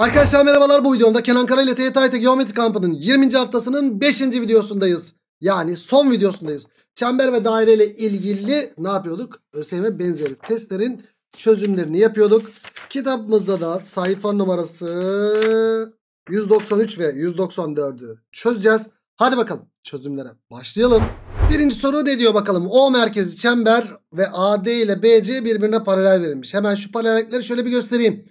Arkadaşlar merhabalar bu videomda Kenan Kara ile TYT IT e Geometri Kampı'nın 20. haftasının 5. videosundayız. Yani son videosundayız. Çember ve daire ile ilgili ne yapıyorduk? ÖSYM benzeri testlerin çözümlerini yapıyorduk. Kitabımızda da sayfa numarası 193 ve 194'ü çözeceğiz. Hadi bakalım çözümlere başlayalım. Birinci soru ne diyor bakalım? O merkezi çember ve AD ile BC birbirine paralel verilmiş. Hemen şu paralellikleri şöyle bir göstereyim.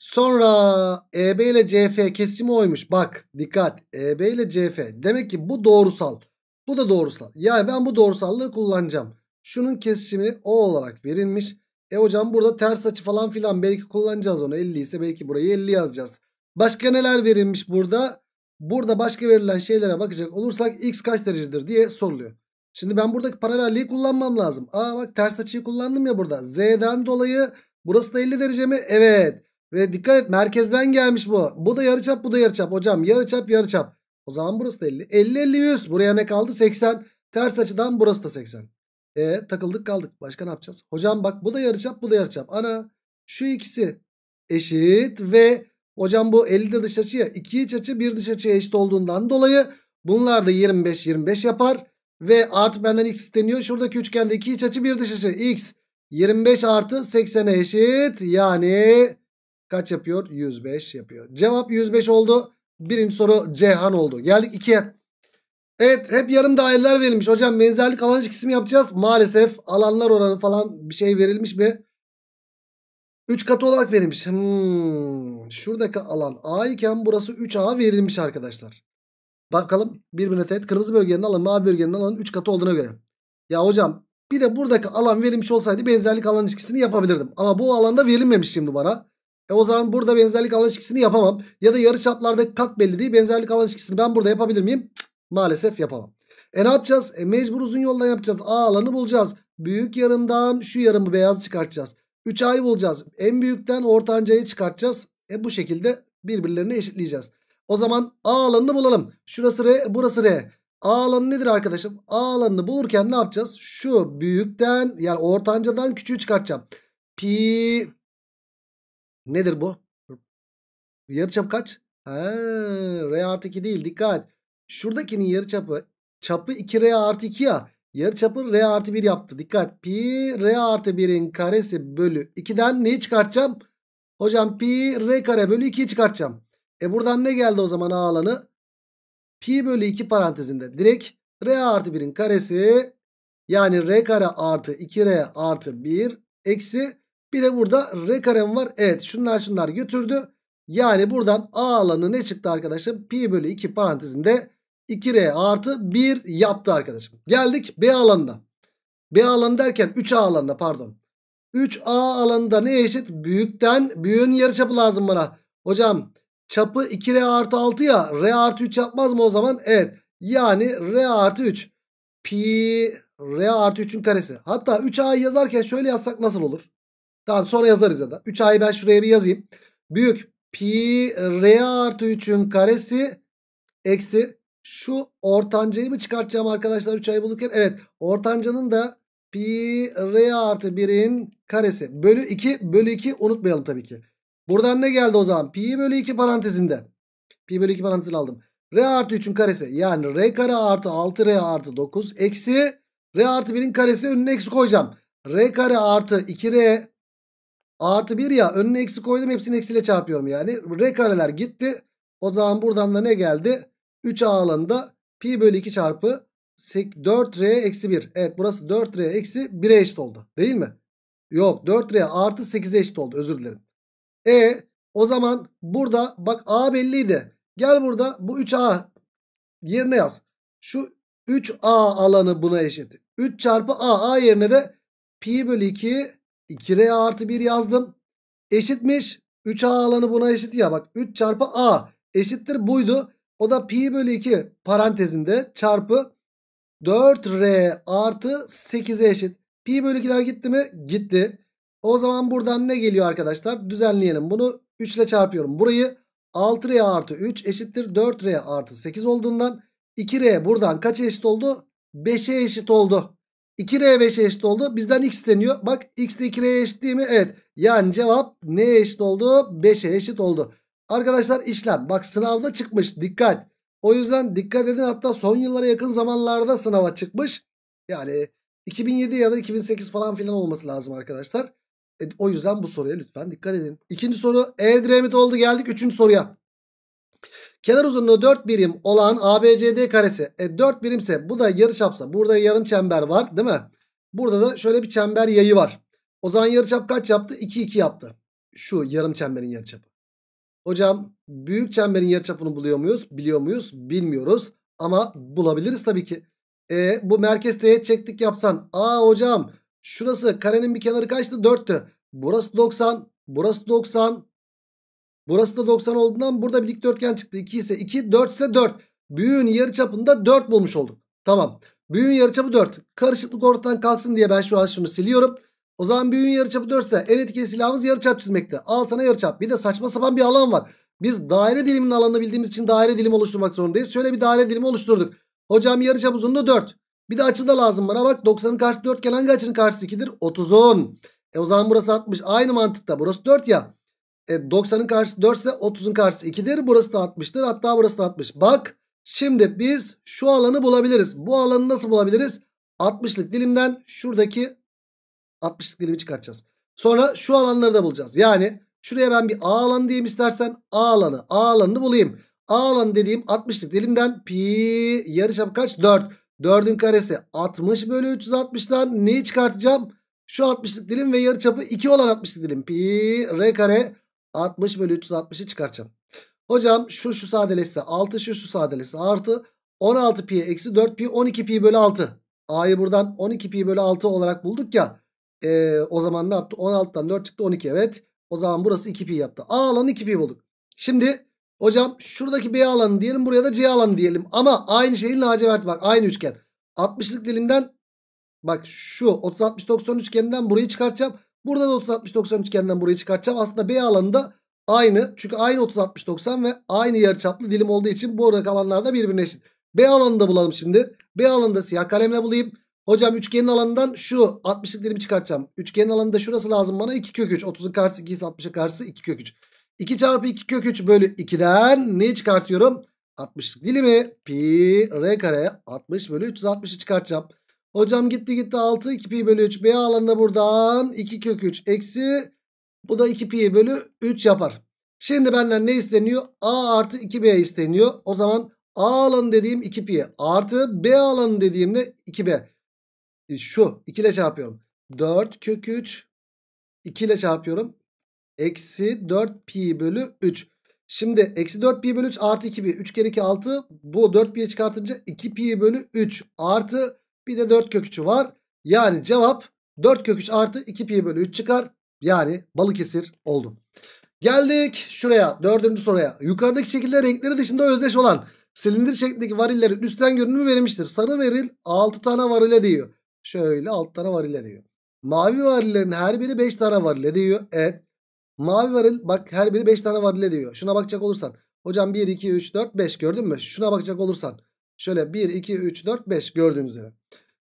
Sonra EB ile CF kesimi oymuş. Bak dikkat EB ile CF. Demek ki bu doğrusal. Bu da doğrusal. Yani ben bu doğrusallığı kullanacağım. Şunun kesimi O olarak verilmiş. E hocam burada ters açı falan filan belki kullanacağız onu. 50 ise belki burayı 50 yazacağız. Başka neler verilmiş burada? Burada başka verilen şeylere bakacak olursak x kaç derecedir diye soruluyor. Şimdi ben buradaki paralelliği kullanmam lazım. Aa bak ters açıyı kullandım ya burada. Z'den dolayı burası da 50 derece mi? Evet. Ve dikkat et merkezden gelmiş bu. Bu da yarıçap bu da yarıçap hocam. Yarıçap yarıçap. O zaman burası da 50. 50 50 100. Buraya ne kaldı? 80. Ters açıdan burası da 80. E takıldık kaldık. Başka ne yapacağız? Hocam bak bu da yarıçap bu da yarıçap. Ana şu ikisi eşit ve hocam bu 50 de dış açı ya. 2 iç açı 1 dış açı eşit olduğundan dolayı bunlar da 25 25 yapar. Ve artı benden x isteniyor. Şuradaki üçgende 2 iç açı 1 dış açı. x 25 artı 80'e eşit. Yani Kaç yapıyor? 105 yapıyor. Cevap 105 oldu. Birinci soru Cehan oldu. Geldik 2'ye. Evet hep yarım daireler verilmiş. Hocam benzerlik alan ilişkisi mi yapacağız? Maalesef alanlar oranı falan bir şey verilmiş mi? 3 katı olarak verilmiş. Hmm. Şuradaki alan A iken burası 3A verilmiş arkadaşlar. Bakalım birbirine teğet. Kırmızı bölgenin alanı mavi bölgenin alanın 3 katı olduğuna göre. Ya hocam bir de buradaki alan verilmiş olsaydı benzerlik alan ilişkisini yapabilirdim. Ama bu alanda verilmemiş şimdi bana. E o zaman burada benzerlik alan ilişkisini yapamam. Ya da yarı yarıçaplardaki kat belli değil. Benzerlik alan ilişkisini ben burada yapabilir miyim? maalesef yapamam. E ne yapacağız? E mecbur uzun yoldan yapacağız. A alanı bulacağız. Büyük yarımdan şu yarımı beyaz çıkartacağız. 3A'yı bulacağız. En büyükten ortancayı çıkartacağız. E bu şekilde birbirlerini eşitleyeceğiz. O zaman A alanını bulalım. Şurası R, burası R. A alanı nedir arkadaşım? A alanını bulurken ne yapacağız? Şu büyükten yani ortancadan küçüğü çıkartacağım. Pi Nedir bu? Yarıçap kaç? Ha, R artı 2 değil dikkat. Şuradakinin yarıçapı çapı 2R artı 2 ya. Yarıçapı R artı 1 yaptı. Dikkat. Pi R artı 1'in karesi bölü 2'den neyi çıkartacağım? Hocam pi R kare bölü 2'yi çıkartacağım. E buradan ne geldi o zaman A alanı? Pi bölü 2 parantezinde. Direkt R artı 1'in karesi yani R kare artı 2R artı 1 eksi bir de burada R karem var. Evet şunlar şunlar götürdü. Yani buradan A alanı ne çıktı arkadaşım? Pi bölü 2 parantezinde 2R artı 1 yaptı arkadaşım. Geldik B alanına. B alanı derken 3A alanına pardon. 3A alanında ne eşit? Büyükten büyüğün yarıçapı lazım bana. Hocam çapı 2R artı 6 ya. R artı 3 yapmaz mı o zaman? Evet. Yani R artı 3. Pi R artı 3'ün karesi. Hatta 3A'yı yazarken şöyle yazsak nasıl olur? Tamam sonra yazarız ya da. 3a'yı ben şuraya bir yazayım. Büyük pi r artı 3'ün karesi eksi şu ortancayı mı çıkartacağım arkadaşlar 3a'yı bulurken? Evet ortancanın da pi r artı 1'in karesi bölü 2 bölü 2 unutmayalım tabii ki. Buradan ne geldi o zaman? Pi bölü 2 parantezinde. Pi bölü 2 parantezini aldım. R artı 3'ün karesi yani R kare artı 6R artı 9 eksi R artı 1'in karesi önüne eksi koyacağım. R kare artı 2R Artı 1 ya önüne eksi koydum hepsini eksiyle çarpıyorum yani. R kareler gitti. O zaman buradan da ne geldi? 3A alanında pi bölü 2 çarpı 4R eksi 1. Evet burası 4R eksi 1'e eşit oldu değil mi? Yok 4R artı 8'e eşit oldu özür dilerim. E o zaman burada bak A belliydi. Gel burada bu 3A yerine yaz. Şu 3A alanı buna eşit. 3 çarpı A. A yerine de pi bölü 2 2R artı 1 yazdım. Eşitmiş. 3A alanı buna eşit ya. Bak 3 çarpı A eşittir buydu. O da pi bölü 2 parantezinde çarpı 4R artı 8'e eşit. Pi bölü 2'ler gitti mi? Gitti. O zaman buradan ne geliyor arkadaşlar? Düzenleyelim bunu. 3 ile çarpıyorum. Burayı 6R artı 3 eşittir 4R artı 8 olduğundan 2R buradan kaça eşit oldu? 5'e eşit oldu. 2R5'e eşit oldu. Bizden x isteniyor. Bak x de 2R'ye eşit değil mi? Evet. Yani cevap neye eşit oldu? 5'e eşit oldu. Arkadaşlar işlem. Bak sınavda çıkmış. Dikkat. O yüzden dikkat edin. Hatta son yıllara yakın zamanlarda sınava çıkmış. Yani 2007 ya da 2008 falan filan olması lazım arkadaşlar. E, o yüzden bu soruya lütfen dikkat edin. İkinci soru E-Dremit oldu. Geldik üçüncü soruya. Kenar uzunluğu 4 birim olan ABCD karesi. E 4 birimse bu da yarıçapsa. Burada yarım çember var değil mi? Burada da şöyle bir çember yayı var. O zaman yarıçap kaç yaptı? 2 2 yaptı. Şu yarım çemberin yarıçapı. Hocam büyük çemberin yarıçapını buluyor muyuz? Biliyor muyuz? Bilmiyoruz. Ama bulabiliriz tabii ki. E, bu merkez teğet çektik yapsan. Aa hocam şurası karenin bir kenarı kaçtı? 4'tü. Burası 90. Burası 90. Burası da 90 olduğundan burada bir dikdörtgen çıktı. 2 ise 2, 4 ise 4. Büyüğün yarıçapında 4 bulmuş olduk. Tamam. Büyüğün yarıçapı 4. Karışıklık ortadan kalksın diye ben şu an şunu siliyorum. O zaman büyüğün yarıçapı 4 ise en etkili silahımız yarıçap çizmekte. Al sana yarıçap. Bir de saçma sapan bir alan var. Biz daire diliminin alanını bildiğimiz için daire dilimi oluşturmak zorundayız. Şöyle bir daire dilimi oluşturduk. Hocam yarıçap uzunluğu 4. Bir de açı da lazım bana. Bak 90'ın karşı 4 iken hangi açının karşısı 2'dir? 30'un. E o zaman burası 60. Aynı mantıkta. Burası 4 ya. E, 90'ın karşısı 4 ise 30'un karşısı 2'dir. Burası da 60'tır. Hatta burası da 60. Bak şimdi biz şu alanı bulabiliriz. Bu alanı nasıl bulabiliriz? 60'lık dilimden şuradaki 60'lık dilimi çıkartacağız. Sonra şu alanları da bulacağız. Yani şuraya ben bir A alanı diyeyim istersen A alanı. A alanını bulayım. A alanı dediğim 60'lık dilimden pi yarıçapı kaç? 4. 4'ün karesi 60 bölü 360'dan neyi çıkartacağım? Şu 60'lık dilim ve yarıçapı 2 olan 60'lık dilim. Pi r kare 60 bölü 360'ı çıkartacağım. Hocam şu şu sadeleşse 6 şu şu sadeleşse artı 16 pi eksi 4 pi 12 pi bölü 6. A'yı buradan 12 pi bölü 6 olarak bulduk ya. E, o zaman ne yaptı? 16'dan 4 çıktı 12 evet. O zaman burası 2 pi yaptı. A alanı 2 pi bulduk. Şimdi hocam şuradaki B alanı diyelim buraya da C alanı diyelim. Ama aynı şeyin lacivert bak aynı üçgen. 60'lık dilimden bak şu 30-60-90 üçgeninden burayı çıkartacağım. Burada da 30-60-90 üçgenden burayı çıkartacağım. Aslında B alanında aynı. Çünkü aynı 30-60-90 ve aynı yarıçaplı dilim olduğu için buradaki alanlar da birbirine eşit. B alanını da bulalım şimdi. B alanında siyah kalemle bulayım. Hocam üçgenin alanından şu 60'lık dilimi çıkartacağım. Üçgenin alanında şurası lazım bana 2 kök 3. 30'un karşısı 2 60'ın karşısı 2 kök 3. 2 çarpı 2 kök 3 bölü 2'den neyi çıkartıyorum? 60'lık dilimi pi r kare 60 bölü 360'ı çıkartacağım. Hocam gitti gitti 6 2 pi bölü 3 B alanında buradan 2 kök 3 eksi bu da 2 pi bölü 3 yapar. Şimdi benden ne isteniyor? A artı 2B isteniyor. O zaman A alanı dediğim 2 pi artı B alanı dediğimde 2B. E, şu 2 ile çarpıyorum. 4 kök 3 2 ile çarpıyorum. Eksi 4 pi bölü 3. Şimdi eksi 4 pi bölü 3 artı 2 pi. 3 kere 2 6. Bu 4 pi'ye çıkartınca 2 pi bölü 3 artı bir de 4 kök 3'ü var. Yani cevap 4 kök 3 artı 2 pi bölü 3 çıkar. Yani Balıkesir oldu. Geldik şuraya dördüncü soruya. Yukarıdaki şekilde renkleri dışında özdeş olan silindir şeklindeki varillerin üstten görünümü verilmiştir. Sarı varil 6 tane varile diyor. Şöyle 6 tane varile diyor. Mavi varillerin her biri 5 tane varile diyor. Evet. Mavi varil bak her biri 5 tane varile diyor. Şuna bakacak olursan. Hocam 1, 2, 3, 4, 5 gördün mü? Şuna bakacak olursan. Şöyle 1, 2, 3, 4, 5 gördüğünüz üzere.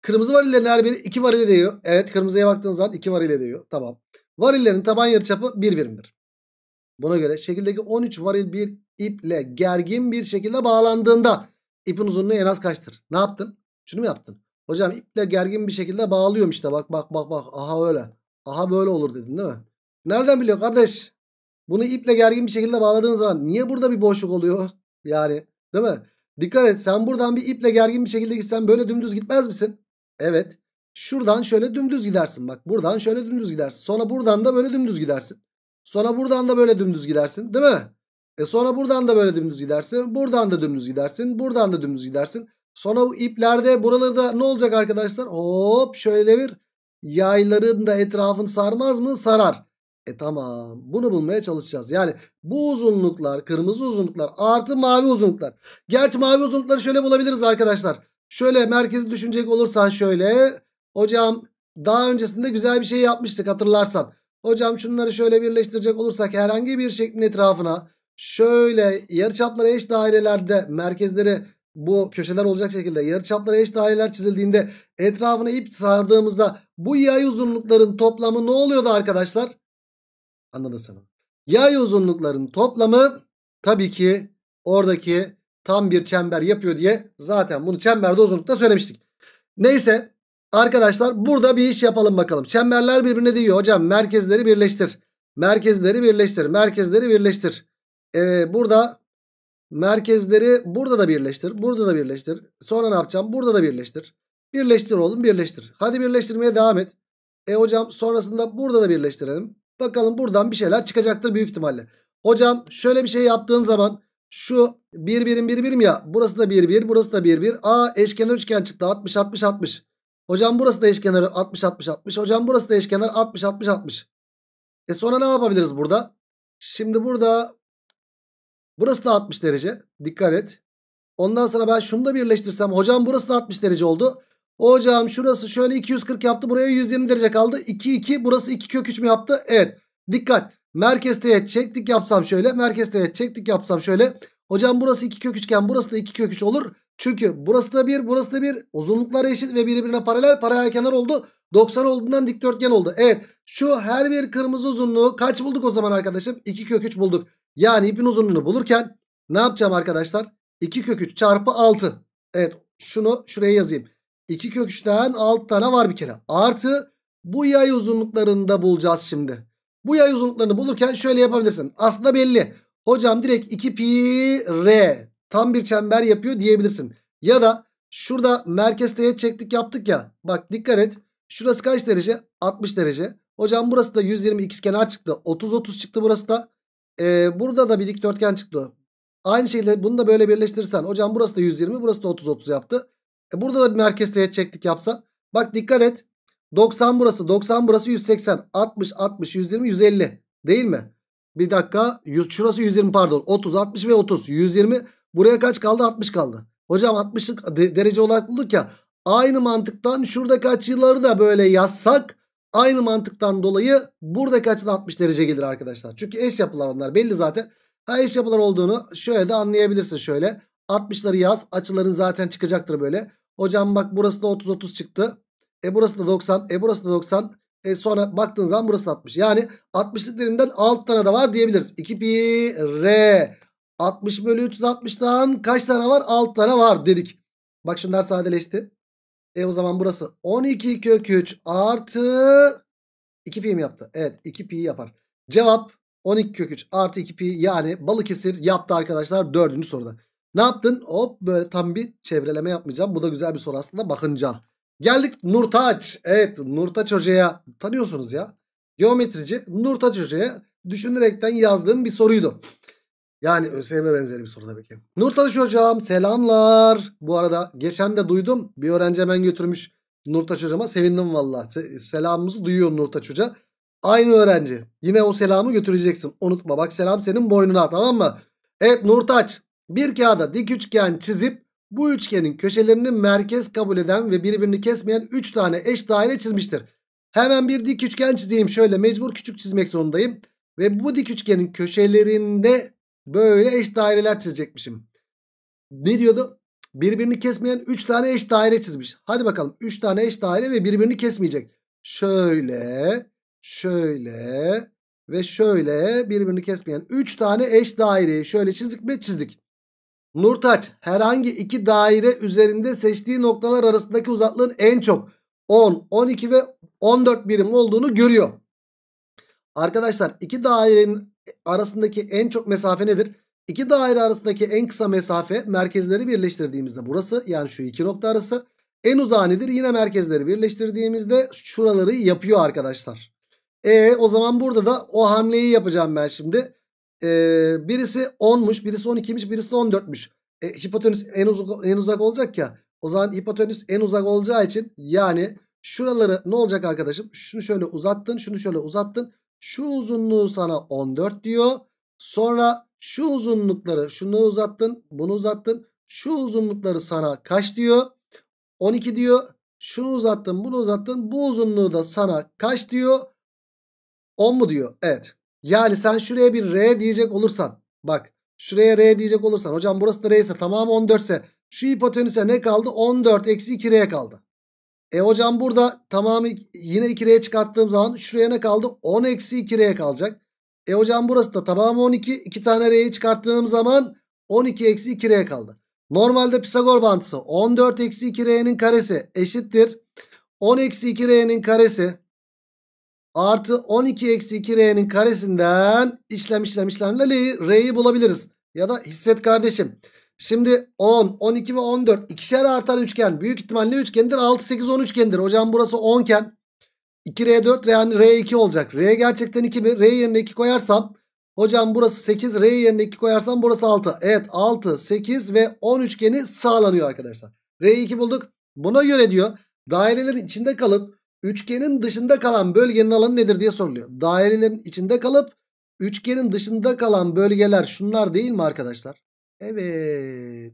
Kırmızı varillerin her biri 2 varile değiyor. Evet kırmızıya baktığınız zaman 2 varile değiyor. Tamam. Varillerin taban yarıçapı 1 birimdir. Buna göre şekildeki 13 varil bir iple gergin bir şekilde bağlandığında ipin uzunluğu en az kaçtır? Ne yaptın? Şunu mu yaptın? Hocam iple gergin bir şekilde bağlıyorum işte bak bak bak bak aha öyle. Aha böyle olur dedin değil mi? Nereden biliyor kardeş? Bunu iple gergin bir şekilde bağladığın zaman niye burada bir boşluk oluyor? Yani değil mi? Dikkat et sen buradan bir iple gergin bir şekilde gitsen böyle dümdüz gitmez misin? Evet. Şuradan şöyle dümdüz gidersin bak. Buradan şöyle dümdüz gidersin. Sonra buradan da böyle dümdüz gidersin. Sonra buradan da böyle dümdüz gidersin değil mi? E sonra buradan da böyle dümdüz gidersin. Buradan da dümdüz gidersin. Buradan da dümdüz gidersin. Sonra bu iplerde buralarda ne olacak arkadaşlar? Hop şöyle bir yayların da etrafını sarmaz mı? Sarar. E tamam bunu bulmaya çalışacağız. Yani bu uzunluklar kırmızı uzunluklar artı mavi uzunluklar. Gerçi mavi uzunlukları şöyle bulabiliriz arkadaşlar. Şöyle merkezi düşünecek olursan şöyle. Hocam daha öncesinde güzel bir şey yapmıştık hatırlarsan. Hocam şunları şöyle birleştirecek olursak herhangi bir şeklin etrafına şöyle yarıçaplara eş dairelerde merkezleri bu köşeler olacak şekilde yarıçaplara eş daireler çizildiğinde etrafına ip sardığımızda bu yay uzunlukların toplamı ne oluyordu arkadaşlar? Anladın Yay uzunlukların toplamı tabii ki oradaki tam bir çember yapıyor diye zaten bunu çemberde uzunlukta söylemiştik. Neyse arkadaşlar burada bir iş yapalım bakalım. Çemberler birbirine diyor hocam merkezleri birleştir. Merkezleri birleştir. Merkezleri birleştir. Ee, burada merkezleri burada da birleştir. Burada da birleştir. Sonra ne yapacağım? Burada da birleştir. Birleştir oğlum birleştir. Hadi birleştirmeye devam et. E hocam sonrasında burada da birleştirelim. Bakalım buradan bir şeyler çıkacaktır büyük ihtimalle. Hocam şöyle bir şey yaptığın zaman şu 1 birim 1 birim ya. Burası da 1 1 burası da 1 1. a eşkenar üçgen çıktı 60 60 60. Hocam burası da eşkenar 60 60 60. Hocam burası da eşkenar 60 60 60. E sonra ne yapabiliriz burada? Şimdi burada burası da 60 derece. Dikkat et. Ondan sonra ben şunu da birleştirsem hocam burası da 60 derece oldu. Hocam şurası şöyle 240 yaptı. Buraya 120 derece kaldı. 2 2 burası 2 kök 3 mü yaptı? Evet. Dikkat. Merkez teğet çektik yapsam şöyle. Merkez teğet çektik yapsam şöyle. Hocam burası 2 kök 3 burası da 2 kök 3 olur. Çünkü burası da 1 burası da 1. uzunluklar eşit ve birbirine paralel. Paralel kenar oldu. 90 olduğundan dikdörtgen oldu. Evet şu her bir kırmızı uzunluğu kaç bulduk o zaman arkadaşım? 2 kök 3 bulduk. Yani ipin uzunluğunu bulurken ne yapacağım arkadaşlar? 2 kök 3 çarpı 6. Evet şunu şuraya yazayım. 2 kök 3'ten 6 tane var bir kere. Artı bu yay uzunluklarını da bulacağız şimdi. Bu yay uzunluklarını bulurken şöyle yapabilirsin. Aslında belli. Hocam direkt 2 pi r tam bir çember yapıyor diyebilirsin. Ya da şurada merkez teğet çektik yaptık ya. Bak dikkat et. Şurası kaç derece? 60 derece. Hocam burası da 120 x kenar çıktı. 30-30 çıktı burası da. Ee, burada da bir dikdörtgen çıktı. Aynı şekilde bunu da böyle birleştirirsen. Hocam burası da 120 burası da 30-30 yaptı. E burada da bir merkez teğetçeklik yapsa, Bak dikkat et. 90 burası 90 burası 180 60 60 120 150 değil mi? Bir dakika şurası 120 pardon 30 60 ve 30 120 buraya kaç kaldı 60 kaldı. Hocam 60'lık derece olarak bulduk ya aynı mantıktan şuradaki açıları da böyle yazsak aynı mantıktan dolayı buradaki açı da 60 derece gelir arkadaşlar. Çünkü eş yapılar onlar belli zaten. Ha eş yapılar olduğunu şöyle de anlayabilirsin şöyle. 60'ları yaz açıların zaten çıkacaktır böyle. Hocam bak burası da 30-30 çıktı. E burası da 90. E burası da 90. E sonra baktığın zaman burası 60. Yani 60'lık dilimden 6 tane de var diyebiliriz. 2 pi r. 60 bölü 360'dan kaç tane var? 6 tane var dedik. Bak şunlar sadeleşti. E o zaman burası 12 kök 3 artı 2 pi mi yaptı? Evet 2 pi yapar. Cevap 12 kök 3 artı 2 pi yani Balıkesir yaptı arkadaşlar dördüncü soruda. Ne yaptın? Hop böyle tam bir çevreleme yapmayacağım. Bu da güzel bir soru aslında bakınca. Geldik Nurtaç. Evet Nurtaç Hoca'ya tanıyorsunuz ya. Geometrici Nurtaç Hoca'ya düşünerekten yazdığım bir soruydu. Yani ÖSYM'e benzeri bir soru tabii ki. Nurtaş hocam selamlar. Bu arada geçen de duydum. Bir öğrenci hemen götürmüş Nurtaş hocama. Sevindim valla. Selamımızı duyuyor Nurtaş hoca. Aynı öğrenci. Yine o selamı götüreceksin. Unutma bak selam senin boynuna tamam mı? Evet Nurtaç bir kağıda dik üçgen çizip bu üçgenin köşelerini merkez kabul eden ve birbirini kesmeyen 3 tane eş daire çizmiştir. Hemen bir dik üçgen çizeyim. Şöyle mecbur küçük çizmek zorundayım. Ve bu dik üçgenin köşelerinde böyle eş daireler çizecekmişim. Ne diyordu? Birbirini kesmeyen 3 tane eş daire çizmiş. Hadi bakalım 3 tane eş daire ve birbirini kesmeyecek. Şöyle, şöyle ve şöyle birbirini kesmeyen 3 tane eş daireyi şöyle çizdik mi? Çizdik. Nurtaç herhangi iki daire üzerinde seçtiği noktalar arasındaki uzaklığın en çok 10, 12 ve 14 birim olduğunu görüyor. Arkadaşlar iki dairenin arasındaki en çok mesafe nedir? İki daire arasındaki en kısa mesafe merkezleri birleştirdiğimizde burası yani şu iki nokta arası. En uzağı nedir? Yine merkezleri birleştirdiğimizde şuraları yapıyor arkadaşlar. E o zaman burada da o hamleyi yapacağım ben şimdi e, birisi 10'muş, birisi 12'miş, birisi 14'müş. E, hipotenüs en uzak, en uzak olacak ya. O zaman hipotenüs en uzak olacağı için yani şuraları ne olacak arkadaşım? Şunu şöyle uzattın, şunu şöyle uzattın. Şu uzunluğu sana 14 diyor. Sonra şu uzunlukları şunu uzattın, bunu uzattın. Şu uzunlukları sana kaç diyor? 12 diyor. Şunu uzattın, bunu uzattın. Bu uzunluğu da sana kaç diyor? 10 mu diyor? Evet. Yani sen şuraya bir R diyecek olursan. Bak şuraya R diyecek olursan. Hocam burası da R ise tamamı 14 ise şu hipotenüse ne kaldı? 14 eksi 2 R kaldı. E hocam burada tamamı yine 2 R'ye çıkarttığım zaman şuraya ne kaldı? 10 eksi 2 R kalacak. E hocam burası da tamamı 12. 2 tane R'yi çıkarttığım zaman 12 eksi 2 R kaldı. Normalde Pisagor bantısı 14 eksi 2 R'nin karesi eşittir. 10 eksi 2 R'nin karesi Artı 12 eksi 2R'nin karesinden işlem işlem işlemle R'yi bulabiliriz. Ya da hisset kardeşim. Şimdi 10, 12 ve 14 ikişer artan üçgen. Büyük ihtimalle üçgendir. 6, 8, 10 üçgendir. Hocam burası 10 iken 2R 4 R yani R2 olacak. R gerçekten 2 mi? R yerine 2 koyarsam hocam burası 8 R yerine 2 koyarsam burası 6. Evet 6, 8 ve 10 üçgeni sağlanıyor arkadaşlar. R 2 bulduk. Buna göre diyor dairelerin içinde kalıp Üçgenin dışında kalan bölgenin alanı nedir diye soruluyor. Dairelerin içinde kalıp üçgenin dışında kalan bölgeler şunlar değil mi arkadaşlar? Evet.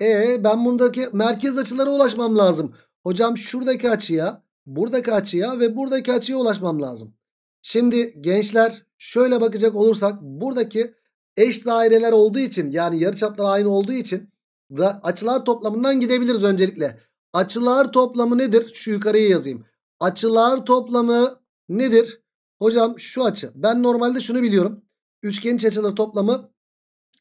E ben bundaki merkez açılara ulaşmam lazım. Hocam şuradaki açıya, buradaki açıya ve buradaki açıya ulaşmam lazım. Şimdi gençler şöyle bakacak olursak buradaki eş daireler olduğu için yani yarıçaplar aynı olduğu için da açılar toplamından gidebiliriz öncelikle. Açılar toplamı nedir? Şu yukarıya yazayım. Açılar toplamı nedir? Hocam şu açı. Ben normalde şunu biliyorum. üçgenin açıları toplamı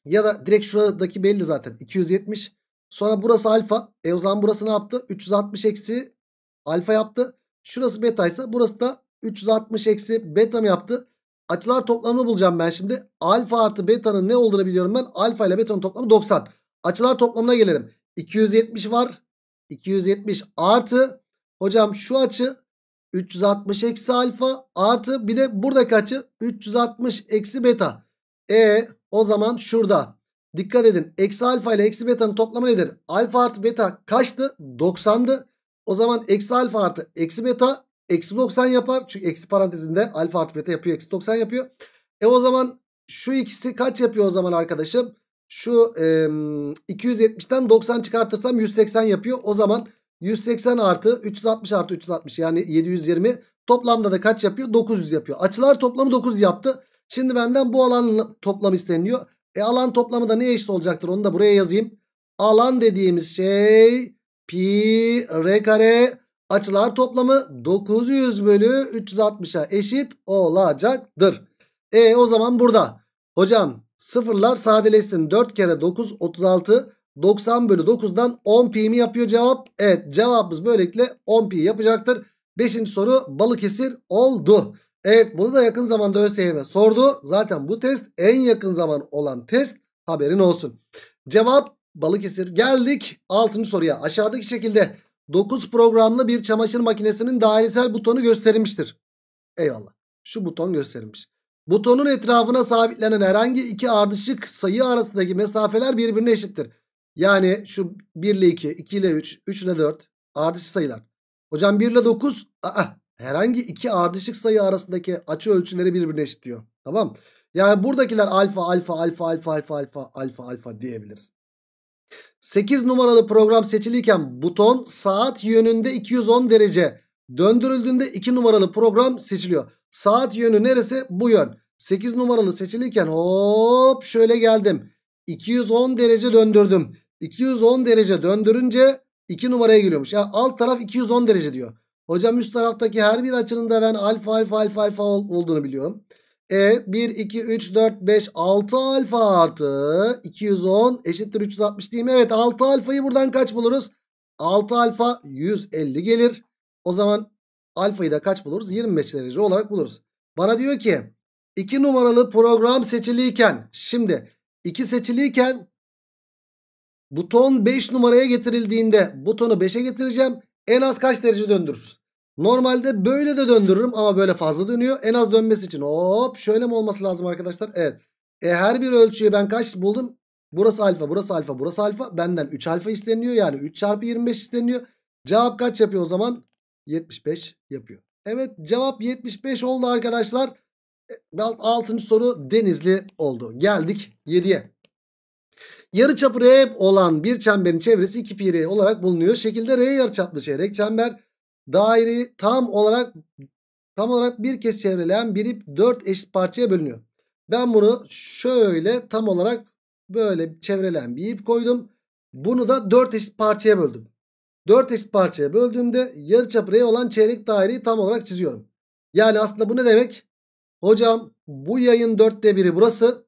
ya da direkt şuradaki belli zaten. 270. Sonra burası alfa. E o zaman burası ne yaptı? 360 eksi alfa yaptı. Şurası beta ise burası da 360 eksi beta mı yaptı? Açılar toplamını bulacağım ben şimdi. Alfa artı beta'nın ne olduğunu biliyorum ben. Alfa ile beta'nın toplamı 90. Açılar toplamına gelelim. 270 var. 270 artı. Hocam şu açı 360 eksi alfa artı bir de burada kaçı? 360 eksi beta. E o zaman şurada dikkat edin. Eksi alfa ile eksi betanın toplamı nedir? Alfa artı beta kaçtı? 90'dı. O zaman eksi alfa artı eksi beta eksi 90 yapar. Çünkü eksi parantezinde alfa artı beta yapıyor. Eksi 90 yapıyor. E o zaman şu ikisi kaç yapıyor o zaman arkadaşım? Şu e, 270'ten 90 çıkartırsam 180 yapıyor. O zaman 180 artı 360 artı 360 yani 720 toplamda da kaç yapıyor? 900 yapıyor. Açılar toplamı 9 yaptı. Şimdi benden bu alan toplamı isteniyor. E alan toplamı da neye eşit olacaktır onu da buraya yazayım. Alan dediğimiz şey pi r kare açılar toplamı 900 bölü 360'a eşit olacaktır. E o zaman burada hocam sıfırlar sadeleşsin 4 kere 9 36 90 bölü 9'dan 10 pi mi yapıyor cevap? Evet cevabımız böylelikle 10 pi yapacaktır. Beşinci soru Balıkesir oldu. Evet bunu da yakın zamanda ÖSYM sordu. Zaten bu test en yakın zaman olan test haberin olsun. Cevap Balıkesir. Geldik altıncı soruya. Aşağıdaki şekilde 9 programlı bir çamaşır makinesinin dairesel butonu gösterilmiştir. Eyvallah. Şu buton gösterilmiş. Butonun etrafına sabitlenen herhangi iki ardışık sayı arasındaki mesafeler birbirine eşittir. Yani şu 1 ile 2, 2 ile 3, 3 ile 4 ardışık sayılar. Hocam 1 ile 9 aa, herhangi iki ardışık sayı arasındaki açı ölçüleri birbirine eşitliyor. Tamam Yani buradakiler alfa, alfa, alfa, alfa, alfa, alfa, alfa, alfa diyebiliriz. 8 numaralı program seçiliyken buton saat yönünde 210 derece döndürüldüğünde 2 numaralı program seçiliyor. Saat yönü neresi? Bu yön. 8 numaralı seçiliyken hop şöyle geldim. 210 derece döndürdüm. 210 derece döndürünce 2 numaraya geliyormuş. Yani alt taraf 210 derece diyor. Hocam üst taraftaki her bir açının da ben alfa alfa alfa alfa olduğunu biliyorum. E 1 2 3 4 5 6 alfa artı 210 eşittir 360 değil mi? Evet 6 alfayı buradan kaç buluruz? 6 alfa 150 gelir. O zaman alfayı da kaç buluruz? 25 derece olarak buluruz. Bana diyor ki 2 numaralı program seçiliyken şimdi 2 seçiliyken Buton 5 numaraya getirildiğinde butonu 5'e getireceğim. En az kaç derece döndürür? Normalde böyle de döndürürüm ama böyle fazla dönüyor. En az dönmesi için hop şöyle mi olması lazım arkadaşlar? Evet. E her bir ölçüyü ben kaç buldum? Burası alfa, burası alfa, burası alfa. Benden 3 alfa isteniyor. Yani 3 çarpı 25 isteniyor. Cevap kaç yapıyor o zaman? 75 yapıyor. Evet cevap 75 oldu arkadaşlar. 6. E, soru Denizli oldu. Geldik 7'ye yarıçapı R olan bir çemberin çevresi 2 pi R olarak bulunuyor. Şekilde R yarıçaplı çeyrek çember daireyi tam olarak tam olarak bir kez çevreleyen bir ip 4 eşit parçaya bölünüyor. Ben bunu şöyle tam olarak böyle çevrelen bir ip koydum. Bunu da 4 eşit parçaya böldüm. 4 eşit parçaya böldüğümde yarıçapı R olan çeyrek daireyi tam olarak çiziyorum. Yani aslında bu ne demek? Hocam bu yayın dörtte biri burası.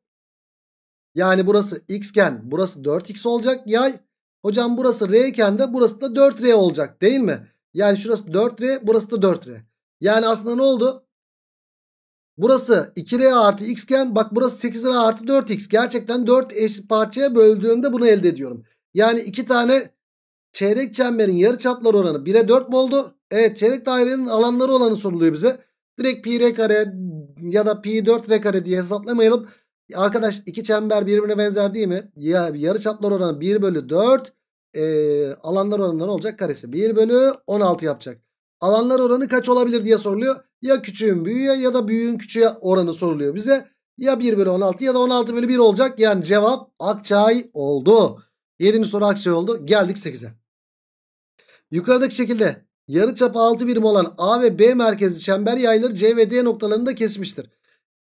Yani burası x iken burası 4x olacak yay. Hocam burası r iken de burası da 4r olacak değil mi? Yani şurası 4r burası da 4r. Yani aslında ne oldu? Burası 2r artı x iken bak burası 8r artı 4x. Gerçekten 4 eşit parçaya böldüğümde bunu elde ediyorum. Yani iki tane çeyrek çemberin yarıçaplar oranı 1'e 4 mü oldu? Evet çeyrek dairenin alanları olanı soruluyor bize. Direkt pi r kare ya da pi 4 r kare diye hesaplamayalım. Arkadaş iki çember birbirine benzer değil mi? Ya, yarı çaplar oranı 1 bölü 4. E, alanlar oranı ne olacak? Karesi 1 bölü 16 yapacak. Alanlar oranı kaç olabilir diye soruluyor. Ya küçüğün büyüğe ya da büyüğün küçüğe oranı soruluyor bize. Ya 1 bölü 16 ya da 16 bölü 1 olacak. Yani cevap Akçay oldu. 7. soru Akçay oldu. Geldik 8'e. Yukarıdaki şekilde yarı çapı 6 birim olan A ve B merkezli çember yayları C ve D noktalarında kesmiştir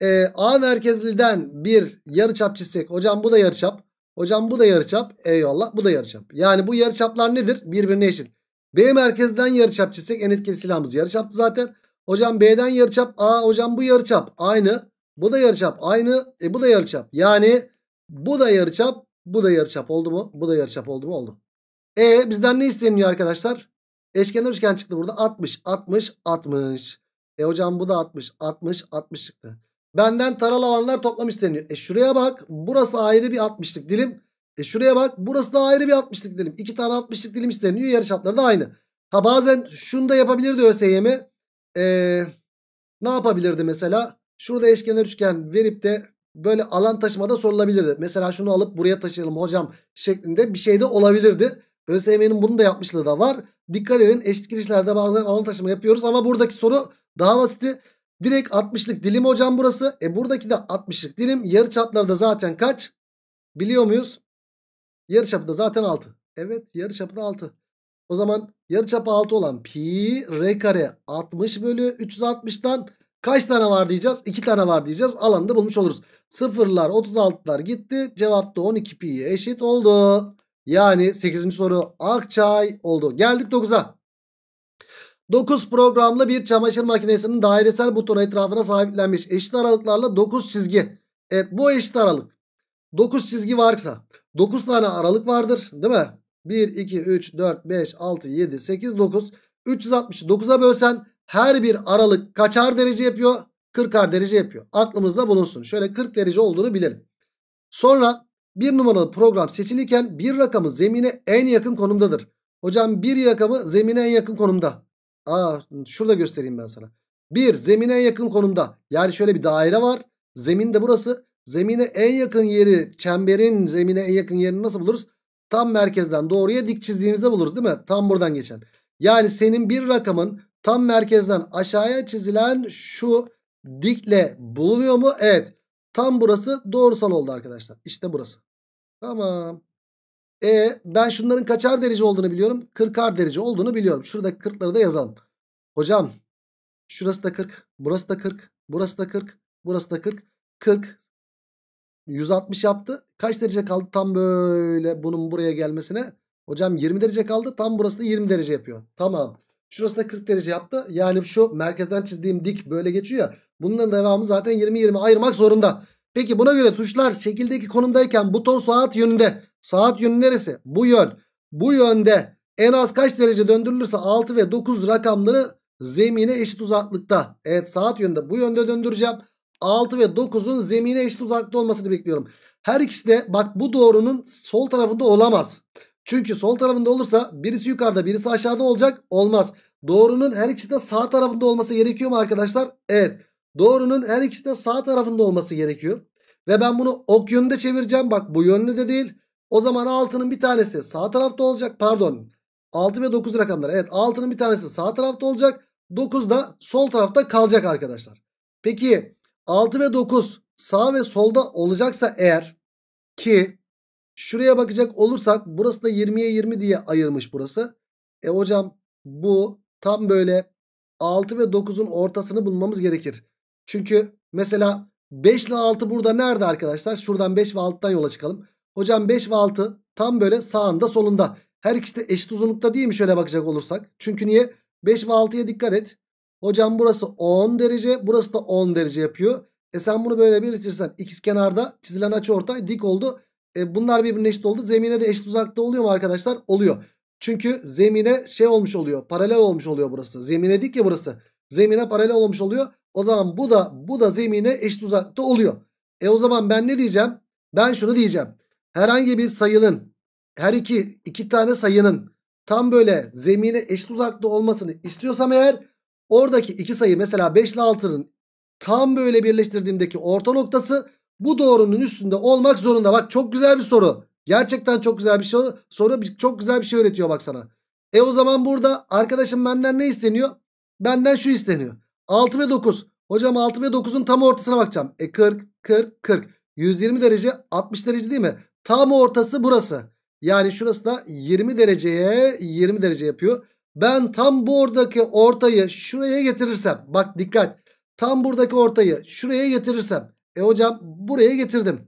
e, A merkezliden bir yarıçap çizsek. Hocam bu da yarıçap. Hocam bu da yarıçap. Eyvallah bu da yarıçap. Yani bu yarıçaplar nedir? Birbirine eşit. B merkezden yarıçap çizsek en etkili silahımız yarıçaptı zaten. Hocam B'den yarıçap A hocam bu yarıçap aynı. Bu da yarıçap aynı. E bu da yarıçap. Yani bu da yarıçap, bu da yarıçap oldu mu? Bu da yarıçap oldu mu? Oldu. E bizden ne isteniyor arkadaşlar? Eşkenar üçgen çıktı burada 60 60 60. E hocam bu da 60 60 60 çıktı. Benden taralı alanlar toplam isteniyor. E şuraya bak. Burası ayrı bir 60'lık dilim. E şuraya bak. Burası da ayrı bir 60'lık dilim. İki tane 60'lık dilim isteniyor. Yarı çapları da aynı. Ha bazen şunu da yapabilirdi ÖSYM. Ee, ne yapabilirdi mesela? Şurada eşkenar üçgen verip de böyle alan taşımada sorulabilirdi. Mesela şunu alıp buraya taşıyalım hocam şeklinde bir şey de olabilirdi. ÖSYM'nin bunu da yapmışlığı da var. Dikkat edin eşit girişlerde bazen alan taşıma yapıyoruz ama buradaki soru daha basiti. Direkt 60'lık dilim hocam burası. E buradaki de 60'lık dilim. Yarı çapları da zaten kaç? Biliyor muyuz? Yarı çapı da zaten 6. Evet yarı çapı da 6. O zaman yarı çapı 6 olan pi r kare 60 bölü 360'tan kaç tane var diyeceğiz? 2 tane var diyeceğiz. Alanı da bulmuş oluruz. Sıfırlar 36'lar gitti. Cevap da 12 pi'ye eşit oldu. Yani 8. soru Akçay oldu. Geldik 9'a. 9 programlı bir çamaşır makinesinin dairesel butonu etrafına sabitlenmiş eşit aralıklarla 9 çizgi. Evet bu eşit aralık. 9 çizgi varsa 9 tane aralık vardır değil mi? 1, 2, 3, 4, 5, 6, 7, 8, 9. 360'ı 9'a bölsen her bir aralık kaçar derece yapıyor? 40'ar derece yapıyor. Aklımızda bulunsun. Şöyle 40 derece olduğunu bilelim. Sonra bir numaralı program seçilirken bir rakamı zemine en yakın konumdadır. Hocam bir rakamı zemine en yakın konumda. Aa şurada göstereyim ben sana. Bir zemine yakın konumda. Yani şöyle bir daire var. Zemin de burası. Zemine en yakın yeri çemberin zemine en yakın yerini nasıl buluruz? Tam merkezden doğruya dik çizdiğimizde buluruz değil mi? Tam buradan geçen. Yani senin bir rakamın tam merkezden aşağıya çizilen şu dikle bulunuyor mu? Evet. Tam burası doğrusal oldu arkadaşlar. İşte burası. Tamam. E ben şunların kaçar derece olduğunu biliyorum. 40'ar derece olduğunu biliyorum. Şuradaki 40'ları da yazalım. Hocam şurası da 40. Burası da 40. Burası da 40. Burası da 40. 40. 160 yaptı. Kaç derece kaldı tam böyle bunun buraya gelmesine? Hocam 20 derece kaldı. Tam burası da 20 derece yapıyor. Tamam. Şurası da 40 derece yaptı. Yani şu merkezden çizdiğim dik böyle geçiyor ya. Bunların devamı zaten 20-20 ayırmak zorunda. Peki buna göre tuşlar şekildeki konumdayken buton saat yönünde Saat yönü neresi? Bu yön. Bu yönde en az kaç derece döndürülürse 6 ve 9 rakamları zemine eşit uzaklıkta. Evet saat yönünde bu yönde döndüreceğim. 6 ve 9'un zemine eşit uzaklıkta olmasını bekliyorum. Her ikisi de bak bu doğrunun sol tarafında olamaz. Çünkü sol tarafında olursa birisi yukarıda birisi aşağıda olacak olmaz. Doğrunun her ikisi de sağ tarafında olması gerekiyor mu arkadaşlar? Evet. Doğrunun her ikisi de sağ tarafında olması gerekiyor. Ve ben bunu ok yönünde çevireceğim. Bak bu yönlü de değil. O zaman 6'nın bir tanesi sağ tarafta olacak. Pardon 6 ve 9 rakamları. Evet 6'nın bir tanesi sağ tarafta olacak. 9 da sol tarafta kalacak arkadaşlar. Peki 6 ve 9 sağ ve solda olacaksa eğer ki şuraya bakacak olursak burası da 20'ye 20 diye ayırmış burası. E hocam bu tam böyle 6 ve 9'un ortasını bulmamız gerekir. Çünkü mesela 5 ile 6 burada nerede arkadaşlar? Şuradan 5 ve 6'dan yola çıkalım. Hocam 5 ve 6 tam böyle sağında solunda. Her ikisi de eşit uzunlukta değil mi şöyle bakacak olursak? Çünkü niye? 5 ve 6'ya dikkat et. Hocam burası 10 derece burası da 10 derece yapıyor. E sen bunu böyle belirtirsen ikiz kenarda çizilen açı ortay dik oldu. E bunlar birbirine eşit oldu. Zemine de eşit uzakta oluyor mu arkadaşlar? Oluyor. Çünkü zemine şey olmuş oluyor. Paralel olmuş oluyor burası. Zemine dik ya burası. Zemine paralel olmuş oluyor. O zaman bu da bu da zemine eşit uzakta oluyor. E o zaman ben ne diyeceğim? Ben şunu diyeceğim herhangi bir sayının her iki iki tane sayının tam böyle zemine eşit uzaklığı olmasını istiyorsam eğer oradaki iki sayı mesela 5 ile 6'nın tam böyle birleştirdiğimdeki orta noktası bu doğrunun üstünde olmak zorunda. Bak çok güzel bir soru. Gerçekten çok güzel bir soru. Soru çok güzel bir şey öğretiyor bak sana. E o zaman burada arkadaşım benden ne isteniyor? Benden şu isteniyor. 6 ve 9. Hocam 6 ve 9'un tam ortasına bakacağım. E 40, 40, 40. 120 derece 60 derece değil mi? Tam ortası burası. Yani şurası da 20 dereceye 20 derece yapıyor. Ben tam buradaki ortayı şuraya getirirsem. Bak dikkat. Tam buradaki ortayı şuraya getirirsem. E hocam buraya getirdim.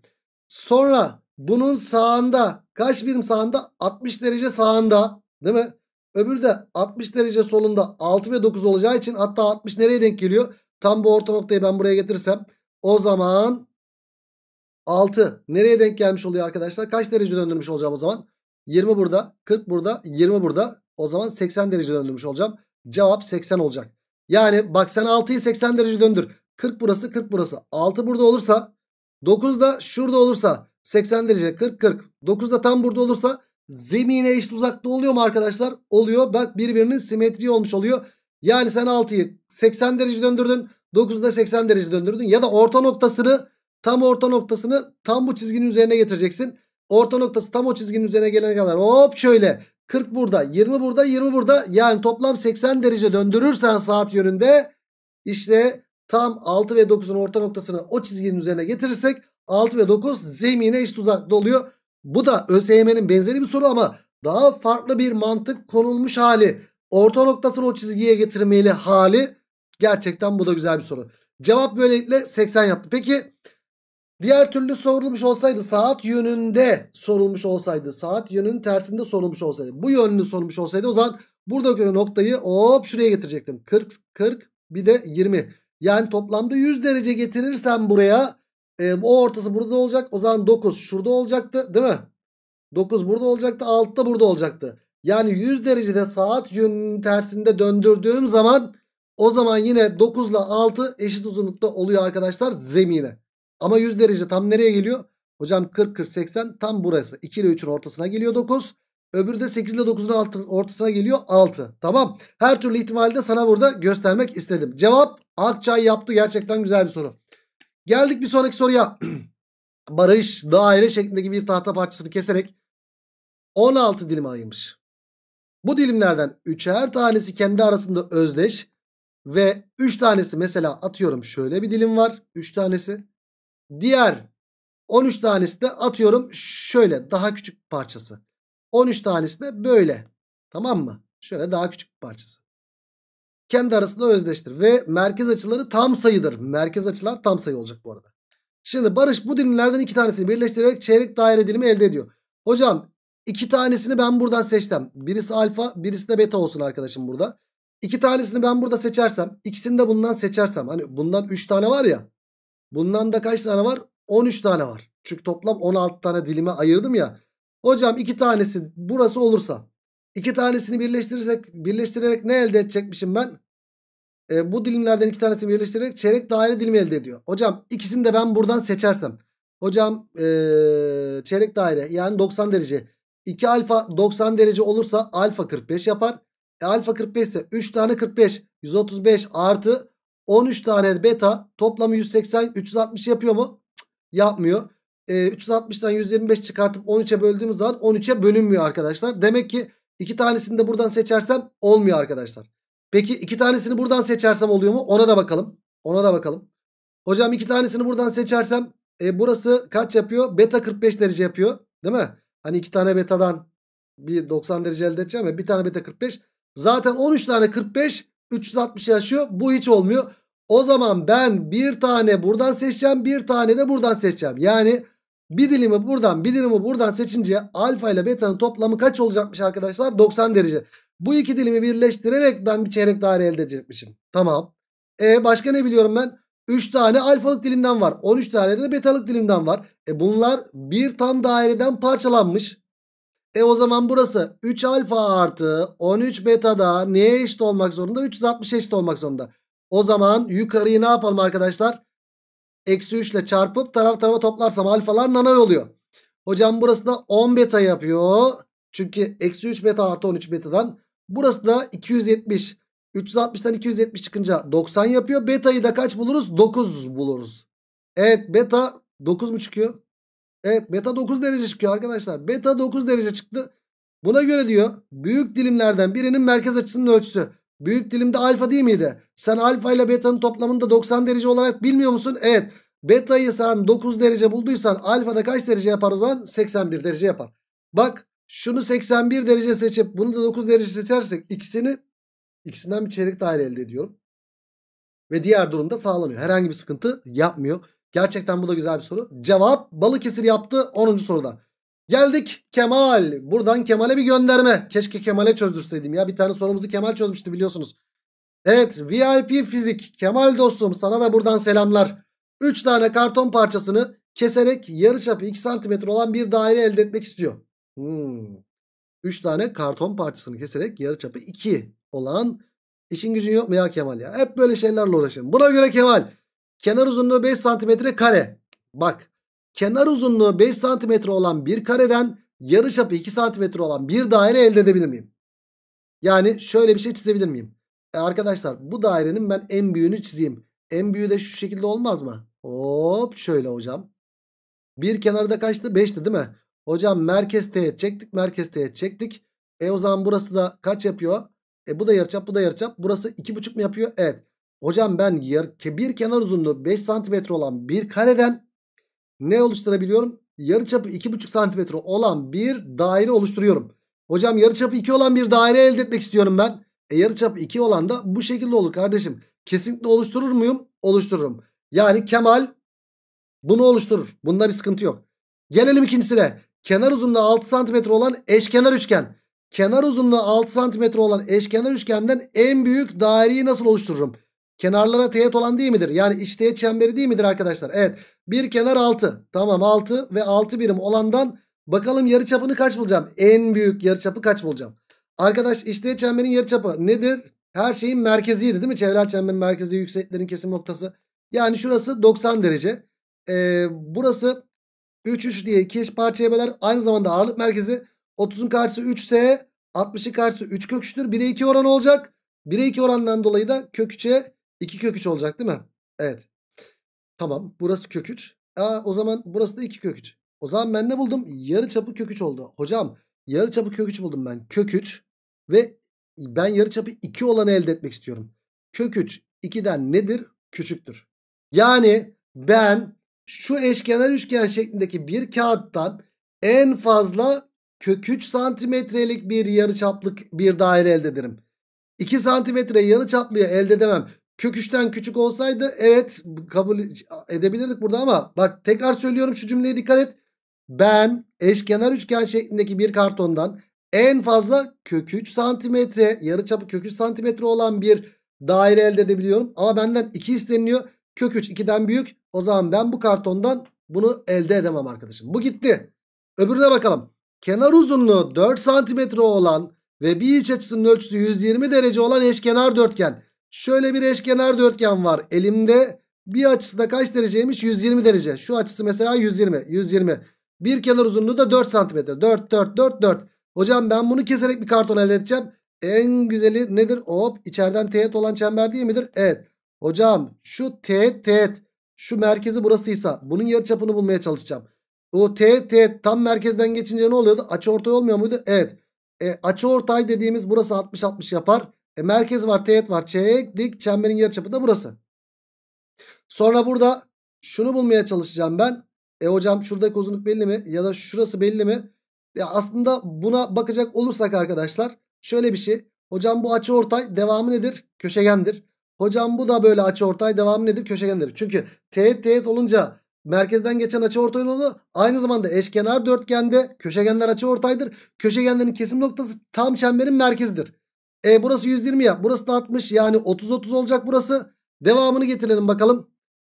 Sonra bunun sağında kaç birim sağında? 60 derece sağında değil mi? Öbürü de 60 derece solunda 6 ve 9 olacağı için hatta 60 nereye denk geliyor? Tam bu orta noktayı ben buraya getirirsem o zaman 6 nereye denk gelmiş oluyor arkadaşlar? Kaç derece döndürmüş olacağım o zaman? 20 burada, 40 burada, 20 burada. O zaman 80 derece döndürmüş olacağım. Cevap 80 olacak. Yani bak sen 6'yı 80 derece döndür. 40 burası, 40 burası. 6 burada olursa, 9 da şurada olursa 80 derece 40 40. 9 da tam burada olursa zemine eşit uzakta oluyor mu arkadaşlar? Oluyor. Bak birbirinin simetri olmuş oluyor. Yani sen 6'yı 80 derece döndürdün. 9'u da 80 derece döndürdün. Ya da orta noktasını Tam orta noktasını tam bu çizginin üzerine getireceksin. Orta noktası tam o çizginin üzerine gelene kadar hop şöyle 40 burada 20 burada 20 burada yani toplam 80 derece döndürürsen saat yönünde işte tam 6 ve 9'un orta noktasını o çizginin üzerine getirirsek 6 ve 9 zemine eşit uzakta oluyor. Bu da ÖSYM'nin benzeri bir soru ama daha farklı bir mantık konulmuş hali. Orta noktasını o çizgiye getirmeli hali. Gerçekten bu da güzel bir soru. Cevap böylelikle 80 yaptı. Peki Diğer türlü sorulmuş olsaydı saat yönünde sorulmuş olsaydı saat yönünün tersinde sorulmuş olsaydı bu yönünü sorulmuş olsaydı o zaman burada göre noktayı hop şuraya getirecektim. 40 40 bir de 20 yani toplamda 100 derece getirirsem buraya e, o ortası burada olacak o zaman 9 şurada olacaktı değil mi? 9 burada olacaktı 6 da burada olacaktı. Yani 100 derecede saat yönünün tersinde döndürdüğüm zaman o zaman yine 9 ile 6 eşit uzunlukta oluyor arkadaşlar zemine. Ama 100 derece tam nereye geliyor? Hocam 40 40 80 tam burası. 2 ile 3'ün ortasına geliyor 9. Öbürü de 8 ile 9'un ortasına geliyor 6. Tamam. Her türlü ihtimalde sana burada göstermek istedim. Cevap Akçay yaptı. Gerçekten güzel bir soru. Geldik bir sonraki soruya. Barış daire şeklindeki bir tahta parçasını keserek 16 dilim ayırmış. Bu dilimlerden 3'er tanesi kendi arasında özdeş ve 3 tanesi mesela atıyorum şöyle bir dilim var. 3 tanesi. Diğer 13 tanesi de atıyorum şöyle daha küçük parçası. 13 tanesi de böyle. Tamam mı? Şöyle daha küçük parçası. Kendi arasında özdeştir. Ve merkez açıları tam sayıdır. Merkez açılar tam sayı olacak bu arada. Şimdi Barış bu dilimlerden iki tanesini birleştirerek çeyrek daire dilimi elde ediyor. Hocam iki tanesini ben buradan seçtim. Birisi alfa birisi de beta olsun arkadaşım burada. İki tanesini ben burada seçersem ikisini de bundan seçersem. Hani bundan üç tane var ya. Bundan da kaç tane var? 13 tane var. Çünkü toplam 16 tane dilime ayırdım ya. Hocam iki tanesi burası olursa iki tanesini birleştirirsek birleştirerek ne elde edecekmişim ben? E, bu dilimlerden iki tanesini birleştirerek çeyrek daire dilimi elde ediyor. Hocam ikisini de ben buradan seçersem. Hocam e, çeyrek daire yani 90 derece. 2 alfa 90 derece olursa alfa 45 yapar. E, alfa 45 ise 3 tane 45 135 artı 13 tane beta toplamı 180 360 yapıyor mu? Cık, yapmıyor. E, 360'dan 125 çıkartıp 13'e böldüğümüz zaman 13'e bölünmüyor arkadaşlar. Demek ki iki tanesini de buradan seçersem olmuyor arkadaşlar. Peki iki tanesini buradan seçersem oluyor mu? Ona da bakalım. Ona da bakalım. Hocam iki tanesini buradan seçersem e, burası kaç yapıyor? Beta 45 derece yapıyor. Değil mi? Hani iki tane betadan bir 90 derece elde edeceğim ya bir tane beta 45. Zaten 13 tane 45 360 yaşıyor. Bu hiç olmuyor. O zaman ben bir tane buradan seçeceğim. Bir tane de buradan seçeceğim. Yani bir dilimi buradan bir dilimi buradan seçince alfa ile beta'nın toplamı kaç olacakmış arkadaşlar? 90 derece. Bu iki dilimi birleştirerek ben bir çeyrek daire elde edecekmişim. Tamam. E başka ne biliyorum ben? 3 tane alfalık dilimden var. 13 tane de betalık dilimden var. E bunlar bir tam daireden parçalanmış. E o zaman burası 3 alfa artı 13 beta da neye eşit olmak zorunda? 360 eşit olmak zorunda. O zaman yukarıyı ne yapalım arkadaşlar? Eksi 3 ile çarpıp taraf tarafa toplarsam alfalar nana oluyor. Hocam burası da 10 beta yapıyor. Çünkü eksi 3 beta artı 13 betadan. Burası da 270. 360'tan 270 çıkınca 90 yapıyor. Beta'yı da kaç buluruz? 9 buluruz. Evet beta 9 mu çıkıyor? Evet beta 9 derece çıkıyor arkadaşlar. Beta 9 derece çıktı. Buna göre diyor büyük dilimlerden birinin merkez açısının ölçüsü. Büyük dilimde alfa değil miydi? Sen alfa ile beta'nın toplamını da 90 derece olarak bilmiyor musun? Evet. Beta'yı sen 9 derece bulduysan alfa da kaç derece yapar o zaman? 81 derece yapar. Bak şunu 81 derece seçip bunu da 9 derece seçersek ikisini ikisinden bir çeyrek daire elde ediyorum. Ve diğer durumda sağlanıyor. Herhangi bir sıkıntı yapmıyor. Gerçekten bu da güzel bir soru. Cevap Balıkesir yaptı 10. soruda. Geldik Kemal. Buradan Kemal'e bir gönderme. Keşke Kemal'e çözdürseydim ya. Bir tane sorumuzu Kemal çözmüştü biliyorsunuz. Evet VIP fizik. Kemal dostum sana da buradan selamlar. 3 tane karton parçasını keserek yarıçapı 2 cm olan bir daire elde etmek istiyor. Hmm. tane karton parçasını keserek yarıçapı 2 olan işin gücün yok mu ya Kemal ya? Hep böyle şeylerle uğraşın. Buna göre Kemal Kenar uzunluğu 5 santimetre kare. Bak kenar uzunluğu 5 santimetre olan bir kareden yarıçapı 2 santimetre olan bir daire elde edebilir miyim? Yani şöyle bir şey çizebilir miyim? E arkadaşlar bu dairenin ben en büyüğünü çizeyim. En büyüğü de şu şekilde olmaz mı? Hop şöyle hocam. Bir kenarı da kaçtı? 5'ti değil mi? Hocam merkez teğet çektik. Merkez teğet çektik. E o zaman burası da kaç yapıyor? E bu da yarıçap bu da yarıçap. Burası 2,5 mu yapıyor? Evet. Hocam ben bir kenar uzunluğu 5 santimetre olan bir kareden ne oluşturabiliyorum? Yarıçapı 2,5 santimetre olan bir daire oluşturuyorum. Hocam yarıçapı 2 olan bir daire elde etmek istiyorum ben. E yarıçapı 2 olan da bu şekilde olur kardeşim. Kesinlikle oluşturur muyum? Oluştururum. Yani Kemal bunu oluşturur. Bunda bir sıkıntı yok. Gelelim ikincisine. Kenar uzunluğu 6 santimetre olan eşkenar üçgen. Kenar uzunluğu 6 santimetre olan eşkenar üçgenden en büyük daireyi nasıl oluştururum? Kenarlara teğet olan değil midir? Yani iç teğet çemberi değil midir arkadaşlar? Evet. Bir kenar 6. Tamam 6 ve 6 birim olandan bakalım yarıçapını kaç bulacağım? En büyük yarıçapı kaç bulacağım? Arkadaş iç teğet çemberin yarıçapı nedir? Her şeyin merkeziydi değil mi? Çevreler çemberin merkezi, yükseklerin kesim noktası. Yani şurası 90 derece. Ee, burası 3 3 diye iki eş parçaya böler. Aynı zamanda ağırlık merkezi 30'un karşısı 3 ise 60'ın karşısı 3 kök 3'tür. 1'e 2 oranı olacak. 1'e 2 orandan dolayı da kök 3'e 2 kök 3 olacak değil mi? Evet. Tamam. Burası kök 3. Aa, o zaman burası da 2 kök 3. O zaman ben ne buldum? Yarı çapı kök 3 oldu. Hocam yarı çapı kök 3 buldum ben. Kök 3 ve ben yarı çapı 2 olanı elde etmek istiyorum. Kök 3 2'den nedir? Küçüktür. Yani ben şu eşkenar üçgen şeklindeki bir kağıttan en fazla kök 3 santimetrelik bir yarı çaplık bir daire elde ederim. 2 santimetre yarı çaplıya elde edemem. Kök 3'ten küçük olsaydı evet kabul edebilirdik burada ama bak tekrar söylüyorum şu cümleye dikkat et. Ben eşkenar üçgen şeklindeki bir kartondan en fazla kök 3 santimetre yarıçapı kök 3 santimetre olan bir daire elde edebiliyorum. Ama benden 2 isteniliyor. Kök 3 2'den büyük. O zaman ben bu kartondan bunu elde edemem arkadaşım. Bu gitti. Öbürüne bakalım. Kenar uzunluğu 4 santimetre olan ve bir iç açısının ölçüsü 120 derece olan eşkenar dörtgen. Şöyle bir eşkenar dörtgen var elimde. Bir açısı da kaç dereceymiş? 120 derece. Şu açısı mesela 120. 120. Bir kenar uzunluğu da 4 santimetre. 4, 4, 4, 4. Hocam ben bunu keserek bir karton elde edeceğim. En güzeli nedir? Hop içeriden teğet olan çember değil midir? Evet. Hocam şu teğet teğet. Şu merkezi burasıysa bunun yarıçapını bulmaya çalışacağım. O teğet teğet tam merkezden geçince ne oluyordu? Açı ortay olmuyor muydu? Evet. E, açı ortay dediğimiz burası 60-60 yapar. E merkez var teğet var. dik, Çemberin yarıçapı da burası. Sonra burada şunu bulmaya çalışacağım ben. E hocam şuradaki uzunluk belli mi? Ya da şurası belli mi? Ya aslında buna bakacak olursak arkadaşlar şöyle bir şey. Hocam bu açı ortay devamı nedir? Köşegendir. Hocam bu da böyle açı ortay devamı nedir? Köşegendir. Çünkü teğet teğet olunca merkezden geçen açı ortay yolu aynı zamanda eşkenar dörtgende köşegenler açı ortaydır. Köşegenlerin kesim noktası tam çemberin merkezidir. E burası 120 ya. Burası da 60. Yani 30 30 olacak burası. Devamını getirelim bakalım.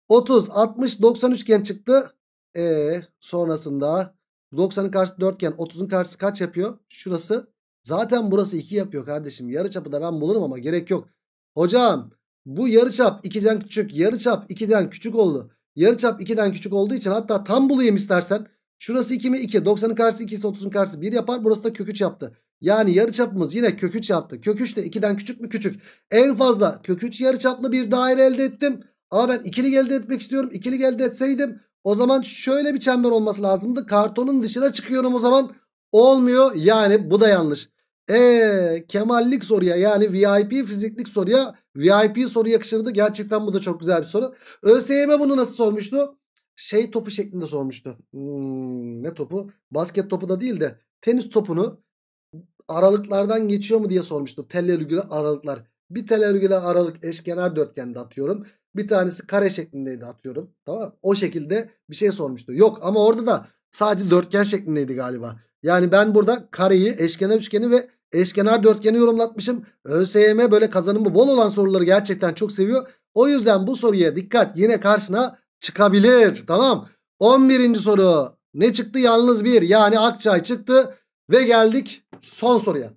30 60 90 üçgen çıktı. E sonrasında 90'ın karşısı 4 iken 30'un karşısı kaç yapıyor? Şurası. Zaten burası 2 yapıyor kardeşim. Yarıçapı da ben bulurum ama gerek yok. Hocam bu yarıçap 2'den küçük. Yarıçap 2'den küçük oldu. Yarıçap 2'den küçük olduğu için hatta tam bulayım istersen. Şurası 2 mi? 2. 90'ın karşısı 2 ise 30'un karşısı 1 yapar. Burası da kök 3 yaptı. Yani yarıçapımız yine köküç 3 yaptı. Kök 3 de 2'den küçük mü küçük. En fazla köküç 3 yarıçaplı bir daire elde ettim. Ama ben ikili elde etmek istiyorum. İkili elde etseydim o zaman şöyle bir çember olması lazımdı. Kartonun dışına çıkıyorum o zaman. Olmuyor yani bu da yanlış. Eee Kemallik soruya yani VIP fiziklik soruya VIP soru yakışırdı. Gerçekten bu da çok güzel bir soru. ÖSYM bunu nasıl sormuştu? Şey topu şeklinde sormuştu. Hmm, ne topu? Basket topu da değil de tenis topunu aralıklardan geçiyor mu diye sormuştu. Telle aralıklar. Bir telle aralık eşkenar dörtgende atıyorum. Bir tanesi kare şeklindeydi atıyorum. Tamam O şekilde bir şey sormuştu. Yok ama orada da sadece dörtgen şeklindeydi galiba. Yani ben burada kareyi, eşkenar üçgeni ve eşkenar dörtgeni yorumlatmışım. ÖSYM böyle kazanımı bol olan soruları gerçekten çok seviyor. O yüzden bu soruya dikkat yine karşına çıkabilir. Tamam. 11. soru. Ne çıktı? Yalnız bir. Yani Akçay çıktı. Ve geldik son soruya.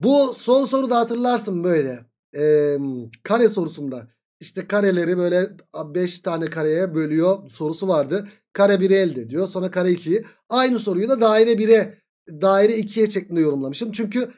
Bu son soru da hatırlarsın böyle. Ee, kare sorusunda. İşte kareleri böyle 5 tane kareye bölüyor sorusu vardı. Kare 1'i elde diyor Sonra kare 2'yi. Aynı soruyu da daire 1'e daire 2'ye şeklinde yorumlamışım. Çünkü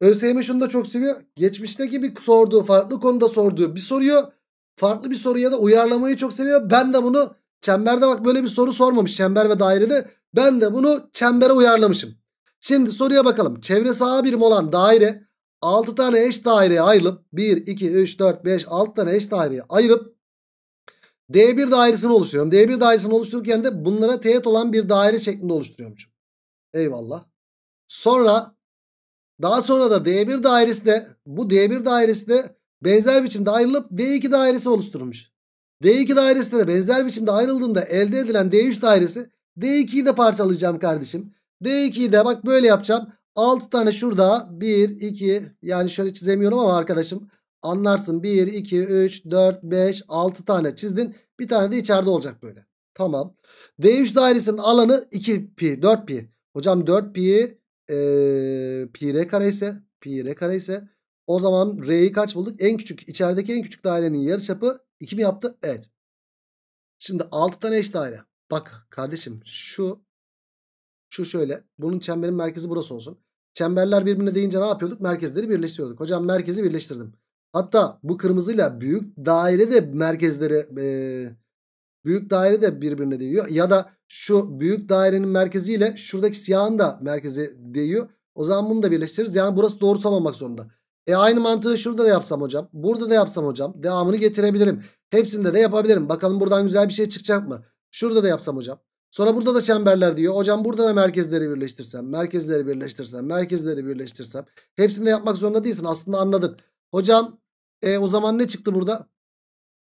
ÖSYM şunu da çok seviyor. Geçmişteki bir sorduğu farklı konuda sorduğu bir soruyu farklı bir soruya da uyarlamayı çok seviyor. Ben de bunu çemberde bak böyle bir soru sormamış. Çember ve dairede ben de bunu çembere uyarlamışım. Şimdi soruya bakalım. Çevresi A birim olan daire 6 tane eş daireye ayrılıp 1, 2, 3, 4, 5, 6 tane eş daireye ayırıp D1 dairesini oluşturuyorum. D1 dairesini oluştururken de bunlara teğet olan bir daire şeklinde oluşturuyormuşum. Eyvallah. Sonra daha sonra da D1 dairesi de bu D1 dairesi de benzer biçimde ayrılıp D2 dairesi oluşturulmuş. D2 dairesi de benzer biçimde ayrıldığında elde edilen D3 dairesi D2'yi de parçalayacağım kardeşim. D2'yi de bak böyle yapacağım. 6 tane şurada 1, 2 yani şöyle çizemiyorum ama arkadaşım anlarsın. 1, 2, 3, 4, 5, 6 tane çizdin. Bir tane de içeride olacak böyle. Tamam. D3 dairesinin alanı 2 pi 4 pi. Hocam 4 pi e, pi r kare ise pi r kare ise o zaman r'yi kaç bulduk? En küçük içerideki en küçük dairenin yarıçapı 2 mi yaptı? Evet. Şimdi 6 tane eş daire. Bak kardeşim şu şu şöyle. Bunun çemberin merkezi burası olsun. Çemberler birbirine deyince ne yapıyorduk? Merkezleri birleştiriyorduk. Hocam merkezi birleştirdim. Hatta bu kırmızıyla büyük daire de merkezleri e, büyük daire de birbirine değiyor. Ya da şu büyük dairenin merkeziyle şuradaki siyahın da merkezi değiyor. O zaman bunu da birleştiririz. Yani burası doğrusal olmak zorunda. E aynı mantığı şurada da yapsam hocam. Burada da yapsam hocam. Devamını getirebilirim. Hepsinde de yapabilirim. Bakalım buradan güzel bir şey çıkacak mı? Şurada da yapsam hocam. Sonra burada da çemberler diyor. Hocam burada da merkezleri birleştirsem, merkezleri birleştirsem, merkezleri birleştirsem. Hepsini de yapmak zorunda değilsin. Aslında anladın. Hocam e, o zaman ne çıktı burada?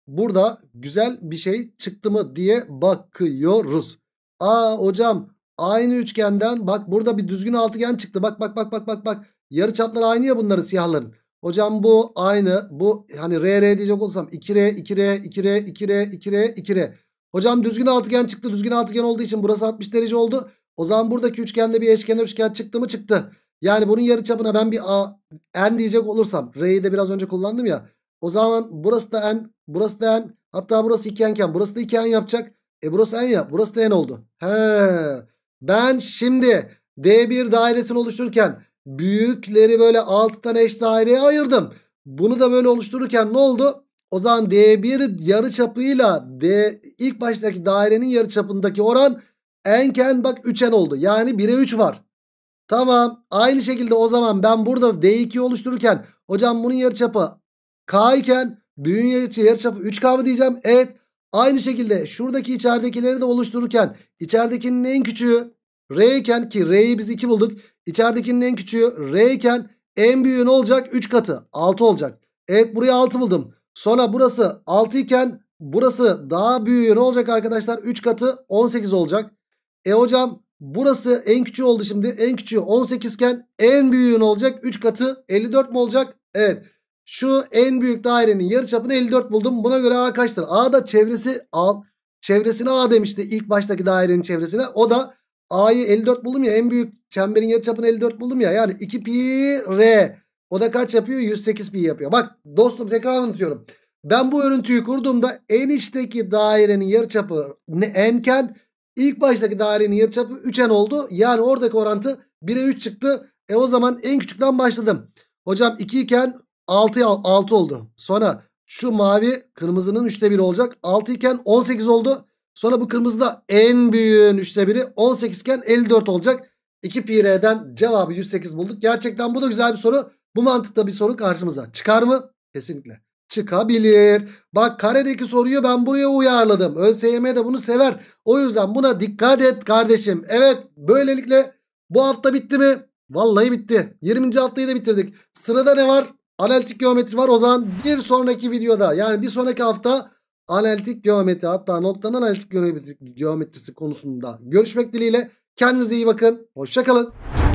Burada güzel bir şey çıktı mı diye bakıyoruz. Aa hocam aynı üçgenden bak burada bir düzgün altıgen çıktı. Bak bak bak bak bak bak. Yarı çapları aynı ya bunların siyahların. Hocam bu aynı. Bu hani RR diyecek olsam 2R 2R 2R 2R 2R 2R. Hocam düzgün altıgen çıktı. Düzgün altıgen olduğu için burası 60 derece oldu. O zaman buradaki üçgende bir eşkenar üçgen çıktı mı çıktı. Yani bunun yarı çapına ben bir A, N diyecek olursam. R'yi de biraz önce kullandım ya. O zaman burası da N. Burası da N. Hatta burası 2N burası da 2N yapacak. E burası N ya. Burası da N oldu. He. Ben şimdi D1 dairesini oluştururken büyükleri böyle 6 tane eş daireye ayırdım. Bunu da böyle oluştururken ne oldu? O zaman D1 çapıyla D ilk baştaki dairenin yarı çapındaki oran enken bak 3n oldu. Yani 1'e 3 var. Tamam. Aynı şekilde o zaman ben burada D2 oluştururken hocam bunun yarıçapı K iken büyüğün yarıçapı 3K mı diyeceğim? Evet. Aynı şekilde şuradaki içeridekileri de oluştururken içeridekinin en küçüğü R iken ki R'yi biz 2 bulduk. İçeridekinin en küçüğü R iken en büyüğü ne olacak? 3 katı 6 olacak. Evet buraya 6 buldum. Sonra burası 6 iken burası daha büyüğü ne olacak arkadaşlar? 3 katı 18 olacak. E hocam burası en küçüğü oldu şimdi. En küçüğü 18 iken en büyüğü ne olacak? 3 katı 54 mi olacak? Evet. Şu en büyük dairenin yarıçapını 54 buldum. Buna göre A kaçtır? A da çevresi al. Çevresine A demişti ilk baştaki dairenin çevresine. O da A'yı 54 buldum ya en büyük çemberin yarıçapını 54 buldum ya. Yani 2 pi r o da kaç yapıyor? 108 pi yapıyor. Bak dostum tekrar anlatıyorum. Ben bu örüntüyü kurduğumda en içteki dairenin yarıçapı n'ken ilk baştaki dairenin yarıçapı 3n oldu. Yani oradaki orantı 1'e 3 çıktı. E o zaman en küçükten başladım. Hocam 2 iken 6, 6 oldu. Sonra şu mavi kırmızının 3'te 1 olacak. 6 iken 18 oldu. Sonra bu kırmızıda en büyüğün 3'te 1'i 18 iken 54 olacak. 2 pi r'den cevabı 108 bulduk. Gerçekten bu da güzel bir soru. Bu mantıkta bir soru karşımıza çıkar mı? Kesinlikle çıkabilir. Bak karedeki soruyu ben buraya uyarladım. ÖSYM de bunu sever. O yüzden buna dikkat et kardeşim. Evet böylelikle bu hafta bitti mi? Vallahi bitti. 20. haftayı da bitirdik. Sırada ne var? Analitik geometri var. O zaman bir sonraki videoda yani bir sonraki hafta analitik geometri hatta noktanın analitik geometrisi konusunda görüşmek dileğiyle. Kendinize iyi bakın. Hoşçakalın.